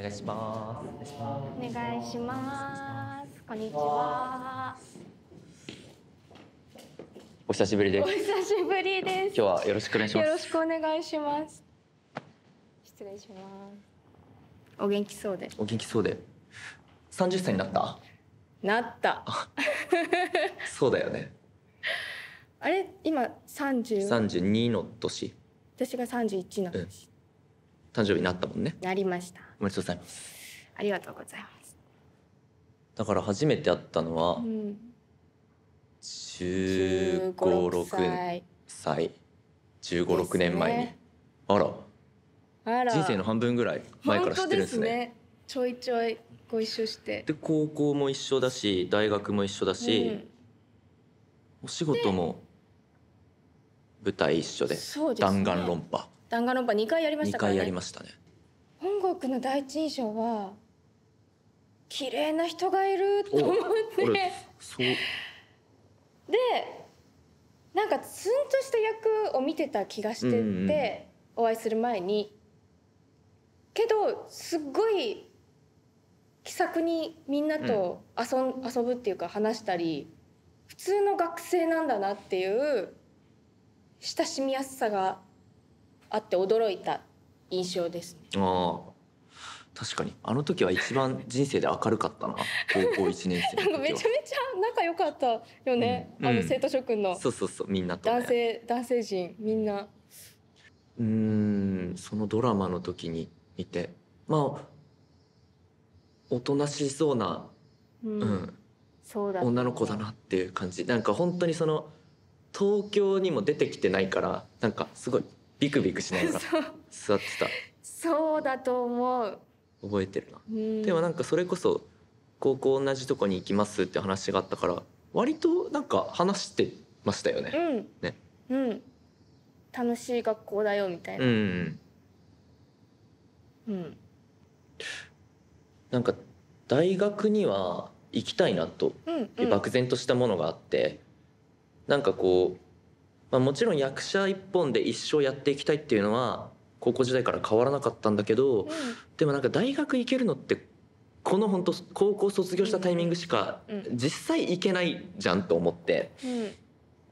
お願いします。お願いします。こんにちは。お久しぶりです。お久しぶりです。今日はよろしくお願いします。よろしくお願いします。失礼します。お元気そうで。お元気そうで。三十歳になった。なった。そうだよね。あれ今三十。三十二の年。私が三十一の年、うん、誕生日になったもんね。なりました。おめでとうございます。ありがとうございます。だから初めて会ったのは、うん、15、歳、1五6年前に。ね、あら。あら人生の半分ぐらい前から知ってるんですね。すねちょいちょいご一緒して。で高校も一緒だし大学も一緒だし、うん、お仕事も舞台一緒でで、ね、弾丸論破。弾丸論破二回やりましたからね。2回やりましたね。藤の第一印象は綺麗な人がいると思ってそうでなんかツンとした役を見てた気がしてて、うんうん、お会いする前にけどすっごい気さくにみんなと遊,、うん、遊ぶっていうか話したり普通の学生なんだなっていう親しみやすさがあって驚いた印象ですね。あ確かにあの時は一番人生で明るかったな高校1年生 めちゃめちゃ仲良かったよね、うん、あの生徒諸君の、うん、そうそうそうみんなと、ね、男性男性陣みんなうんそのドラマの時に見てまあおとなしそうな、うん、うん、そうだ、ね、女の子だなっていう感じなんか本当にその東京にも出てきてないからなんかすごいビクビクしながら 座ってたそうだと思う覚えてるな。でもなんかそれこそ高校同じとこに行きますって話があったから割となんか話してましたよね。うん、ね、うん、楽しい学校だよみたいな。うん、うん、なんか大学には行きたいなと、漠然としたものがあって、うん、なんかこう、まあ、もちろん役者一本で一生やっていきたいっていうのは高校時代から変わらなかったんだけど、でもなんか大学行けるのってこの本当高校卒業したタイミングしか実際行けないじゃんと思って、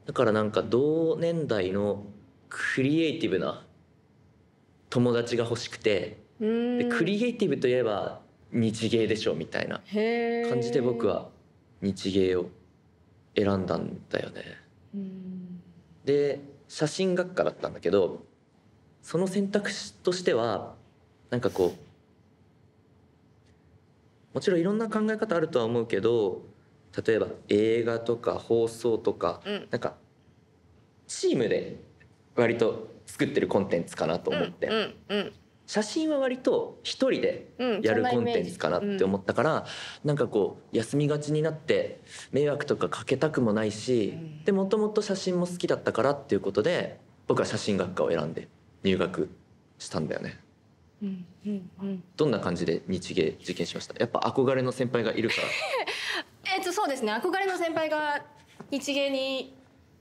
だからなんか同年代のクリエイティブな友達が欲しくてでクリエイティブといえば日芸でしょみたいな感じで僕は日芸を選んだんだよね。で写真学科だったんだけどその選択肢としてはなんかこうもちろんいろんな考え方あるとは思うけど例えば映画とか放送とか、うん、なんかチームで割と作ってるコンテンツかなと思って、うんうんうん、写真は割と一人でやるコンテンツかなって思ったから、うん、なんかこう休みがちになって迷惑とかかけたくもないし、でもともと写真も好きだったからっていうことで僕は写真学科を選んで入学したんだよね。うんうんうん、どんな感じで日芸受験しましたやっぱ憧れの先輩がいるから えっとそうですね憧れの先輩が日芸に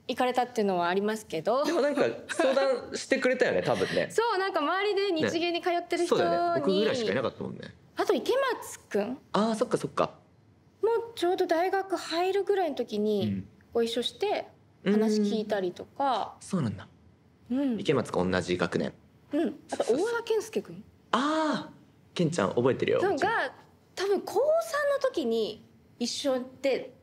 行かれたっていうのはありますけどでもなんか相談してくれたよね 多分ねそうなんか周りで日芸に通ってる人に、ね、そうね僕ぐらいしかいなかったもんねあと池松君あーそっかそっかもうちょうど大学入るぐらいの時にご一緒して話聞いたりとか、うん、そうなんだ池松君同じ学年うんあと大和健介君ああ健ちゃん覚えてるよが多分高3の時に一緒で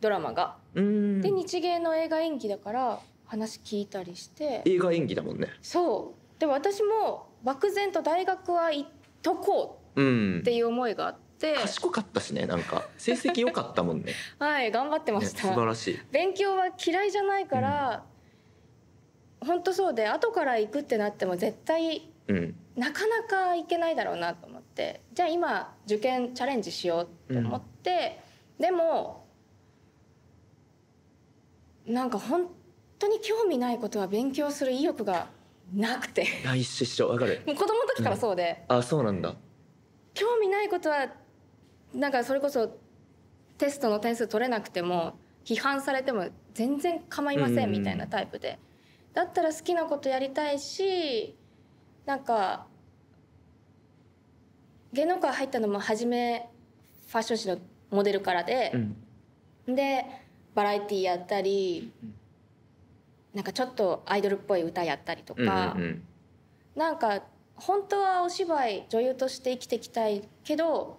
ドラマがで日芸の映画演技だから話聞いたりして映画演技だもんねそうでも私も漠然と大学は行っとこうっていう思いがあって、うん、賢かったしねなんか成績良かったもんね はい頑張ってました、ね、素晴らしい勉強は嫌いじゃないから、うん本当そうで後から行くってなっても絶対、うん、なかなか行けないだろうなと思ってじゃあ今受験チャレンジしようと思って、うん、でもなんか本当に興味ないことは勉強する意欲がなくて一緒一緒わかるもう子供の時からそうで、うん、あそうなんだ興味ないことはなんかそれこそテストの点数取れなくても批判されても全然構いませんみたいなタイプで、うんうんだったら好きなことやりたいしなんか芸能界入ったのも初めファッション誌のモデルからで、うん、でバラエティーやったり、うん、なんかちょっとアイドルっぽい歌やったりとか、うんうん、なんか本当はお芝居女優として生きていきたいけど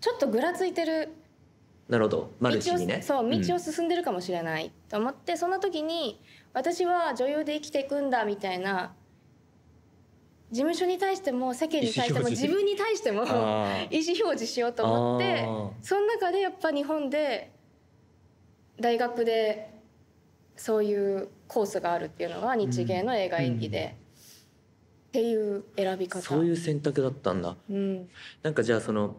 ちょっとぐらついてるなるほどマルチにねそう道を進んでるかもしれないと思って、うん、そんな時に私は女優で生きていくんだみたいな事務所に対しても世間に対しても自分に対しても 意思表示しようと思ってその中でやっぱ日本で大学でそういうコースがあるっていうのが日芸の映画演技で、うんうん、っていう選び方そういう選択だったんだ、うん、なんかじゃあその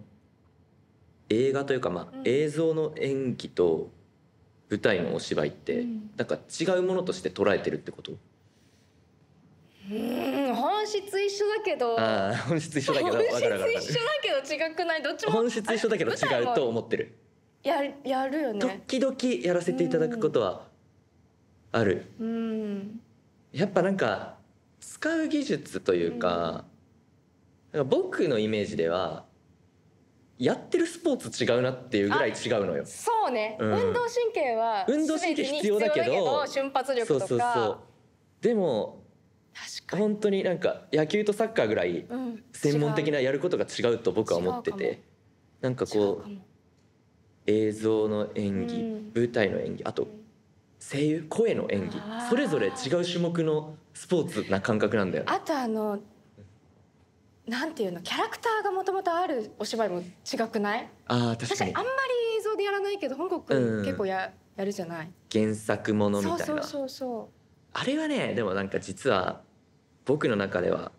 映画というか、まあ、映像の演技と舞台のお芝居って、なんか違うものとして捉えてるってことうん本質一緒だけど本質一緒だけど本質一緒だけど違くないどっちも本質一緒だけど違うと思ってるややるよね時々やらせていただくことはあるうんやっぱなんか使う技術というか,、なんか僕のイメージではやってるスポーツ違うなっていうぐらい違うのよ。そうね、うん、運動神経は運動神経必要だけど瞬発力とかそうそうそうでも確か本当になんか野球とサッカーぐらい専門的なやることが違うと僕は思ってて、なんかこう映像の演技、舞台の演技あと声優声の演技それぞれ違う種目のスポーツな感覚なんだよ、あとあのなんていうのキャラクターがもともとあるお芝居も違くないあ確かにあんまり映像でやらないけど本国結構や,、やるじゃない原作ものみたいなそうそうそうあれはねでもなんか実は僕の中では、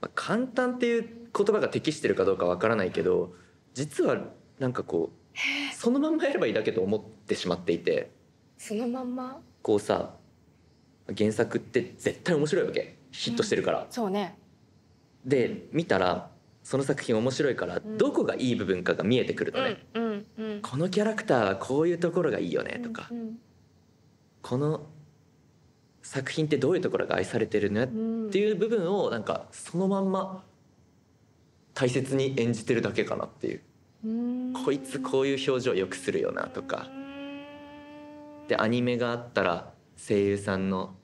まあ、簡単っていう言葉が適してるかどうかわからないけど実はなんかこうそのまんまやればいいだけと思ってしまっていてそのまんまこうさ原作って絶対面白いわけヒットしてるから、うん、そうねで見たらその作品面白いから、どこがいい部分かが見えてくるのね、このキャラクターはこういうところがいいよねとか、この作品ってどういうところが愛されてるねっていう部分をなんかそのまんま大切に演じてるだけかなっていう、こいつこういう表情よくするよなとかでアニメがあったら声優さんの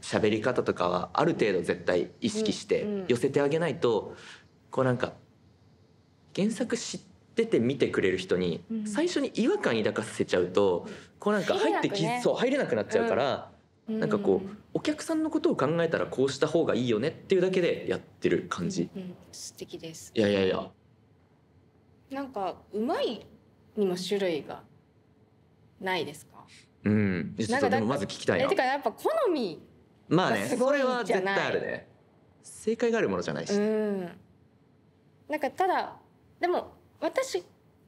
喋り方とかはある程度絶対意識して寄せてあげないとこうなんか原作知ってて見てくれる人に最初に違和感抱かせちゃうとこうなんか入ってき、そう入れなくなっちゃうから。なんかこう、お客さんのことを考えたらこうした方がいいよねっていうだけでやってる感じ。素敵です。いやいやいや。なんかうまいにも種類がないですか。うん。ちょっとでもまず聞きたいな。てかやっぱ好みまあね、それは絶対あるね。正解があるものじゃないし、うん。なんかただでも私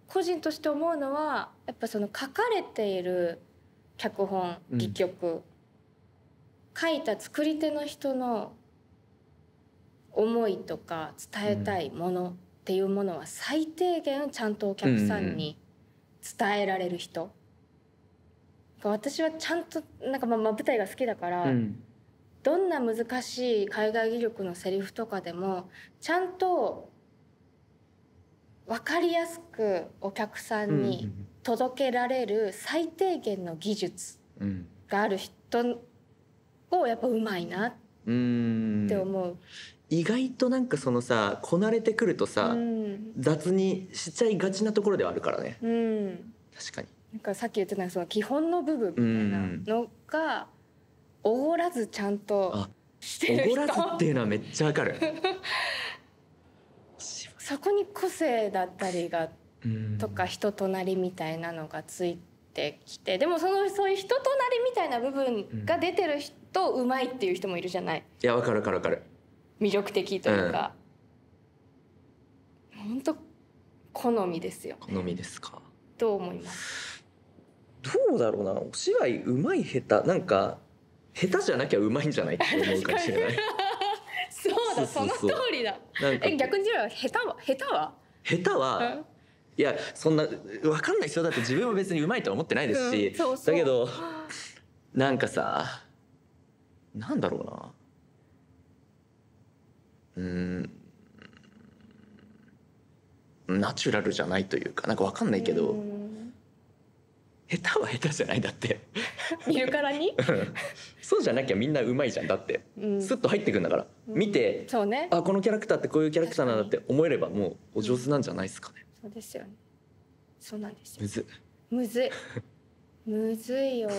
個人として思うのはやっぱその書かれている脚本戯曲、うん、書いた作り手の人の思いとか伝えたいものっていうものは最低限ちゃんとお客さんに伝えられる人私はちゃんとなんかまあ舞台が好きだから、うん、どんな難しい海外技力のセリフとかでもちゃんと分かりやすくお客さんに届けられる最低限の技術がある人をやっぱうまいなって思う。意外となんかそのさこなれてくるとさ、うん、雑にしちゃいがちなところではあるからね、うん、確かになんかさっき言ってたその基本の部分みたいなのがおごらずちゃんとしてる人おごらずっていうのはめっちゃわかる そこに個性だったりがとか人となりみたいなのがついてきてでもそのそういう人となりみたいな部分が出てる人、うまいっていう人もいるじゃないいやわかるわかるわかる魅力的というか、うん、本当好みですよ、好みですかどう思いますどうだろうなお芝居うまい下手なんか下手じゃなきゃうまいんじゃないって思うかもしれないそうだその通りだえ逆に言えば下手は下手は下手は、いやそんな分かんない人だって自分は別にうまいとは思ってないですし、うん、そうそうだけどなんかさなんだろうなうんナチュラルじゃないというかなんか分かんないけど、下手は下手じゃないだって見るからにそうじゃなきゃみんなうまいじゃんだって、うん、スッと入ってくんだから、うん、見て、そうね、あこのキャラクターってこういうキャラクターなんだって思えればもうお上手なんじゃないですかね、うん、そうですよねそうなんですよむずむずいむずいよ